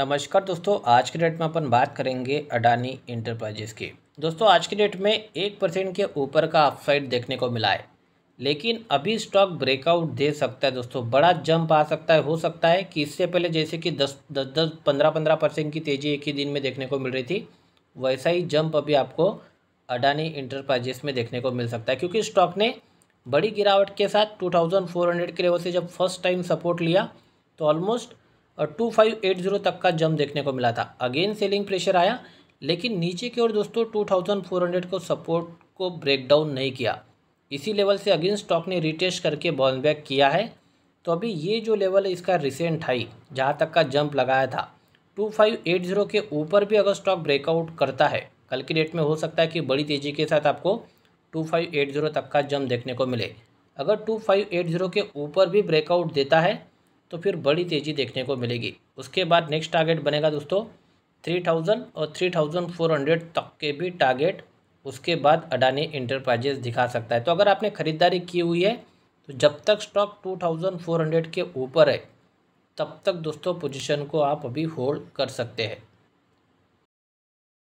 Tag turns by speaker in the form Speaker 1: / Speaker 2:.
Speaker 1: नमस्कार दोस्तों आज के डेट में अपन बात करेंगे अडानी इंटरप्राइजेस की दोस्तों आज के डेट में एक परसेंट के ऊपर का अपसाइड देखने को मिला है लेकिन अभी स्टॉक ब्रेकआउट दे सकता है दोस्तों बड़ा जंप आ सकता है हो सकता है कि इससे पहले जैसे कि दस दस दस पंद्रह पंद्रह परसेंट की तेज़ी एक ही दिन में देखने को मिल रही थी वैसा ही जंप अभी आपको अडानी इंटरप्राइजेस में देखने को मिल सकता है क्योंकि स्टॉक ने बड़ी गिरावट के साथ टू के लेवल से जब फर्स्ट टाइम सपोर्ट लिया तो ऑलमोस्ट और 2580 तक का जम देखने को मिला था अगेन सेलिंग प्रेशर आया लेकिन नीचे की ओर दोस्तों 2400 को सपोर्ट को ब्रेक डाउन नहीं किया इसी लेवल से अगेन स्टॉक ने रिटेस्ट करके बाउंस बैक किया है तो अभी ये जो लेवल है इसका रिसेंट हाई जहाँ तक का जंप लगाया था 2580 के ऊपर भी अगर स्टॉक ब्रेकआउट करता है कल की डेट में हो सकता है कि बड़ी तेज़ी के साथ आपको 2580 तक का जंप देखने को मिले अगर 2580 के ऊपर भी ब्रेकआउट देता है तो फिर बड़ी तेज़ी देखने को मिलेगी उसके बाद नेक्स्ट टारगेट बनेगा दोस्तों थ्री थाउजेंड और थ्री थाउजेंड फोर हंड्रेड तक के भी टारगेट उसके बाद अडानी इंटरप्राइजेस दिखा सकता है तो अगर आपने ख़रीदारी की हुई है तो जब तक stock two thousand four hundred के ऊपर है तब तक दोस्तों पोजिशन को आप अभी होल्ड कर सकते हैं